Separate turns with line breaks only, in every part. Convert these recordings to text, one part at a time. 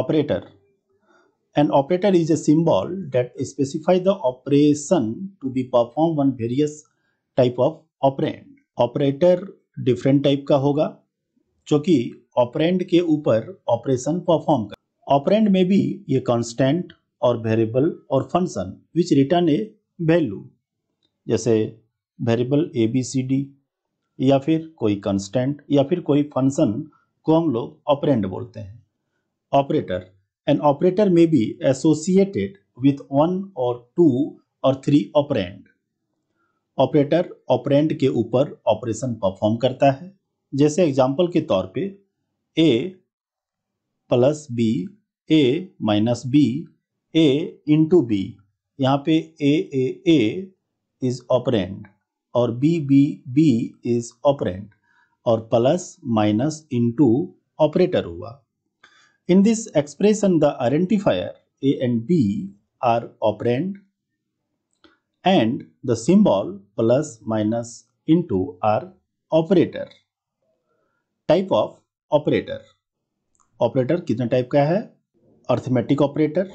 operator an operator is a symbol that specifies the operation to be performed on various type of operand operator different type का होगा जो कि operand के ऊपर operation perform कर operand में भी ये कांस्टेंट और वेरिएबल और function which return a value जैसे variable a b c d या फिर कोई कांस्टेंट या फिर कोई फंक्शन को हम लोग ऑपरेंड बोलते हैं operator. An operator may be associated with one or two और थ्री ऑपरेंड ऑपरेटर ऑपरेंड के ऊपर ऑपरेशन परफॉर्म करता है जैसे एग्जाम्पल के तौर पे A plus B A minus B A into B यहाँ पे A A A is operand और B B B is operand और प्लस माइनस इंटू ऑपरेटर हुआ In this expression, the identifier A and B are operand and the symbol plus minus into are operator. Type of operator. Operator कितने type का है Arithmetic operator,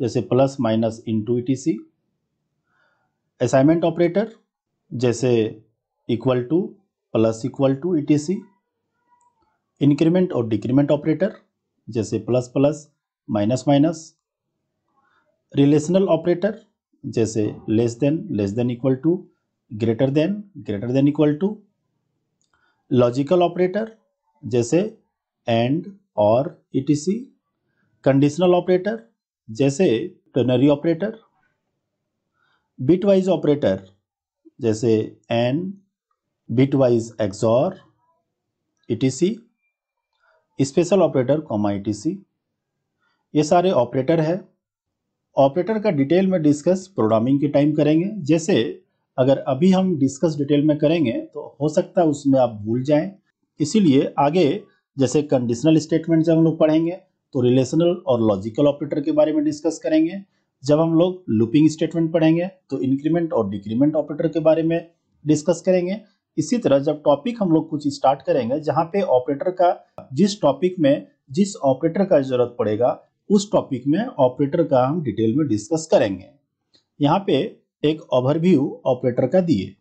जैसे plus minus into etc. Assignment operator, जैसे equal to plus equal to etc. Increment or decrement operator. जैसे plus plus minus minus relational operator जैसे less than less than equal to greater than greater than equal to logical operator जैसे and और etc conditional operator जैसे ternary operator bitwise operator जैसे and bitwise XOR etc special operator comma ई ये सारे operator है operator का detail में डिस्कस प्रोग्रामिंग के टाइम करेंगे जैसे अगर अभी हम डिस्कस डिटेल में करेंगे तो हो सकता है उसमें आप भूल जाएं इसीलिए आगे जैसे कंडीशनल स्टेटमेंट जब हम लोग पढ़ेंगे तो रिलेशनल और लॉजिकल ऑपरेटर के बारे में डिस्कस करेंगे जब हम लोग लुपिंग स्टेटमेंट पढ़ेंगे तो इंक्रीमेंट और डिक्रीमेंट ऑपरेटर के बारे में डिस्कस करेंगे इसी तरह जब टॉपिक हम लोग कुछ स्टार्ट करेंगे जहाँ पे ऑपरेटर का जिस टॉपिक में जिस ऑपरेटर का जरूरत पड़ेगा उस टॉपिक में ऑपरेटर का हम डिटेल में डिस्कस करेंगे यहाँ पे एक ओवरव्यू ऑपरेटर का दिए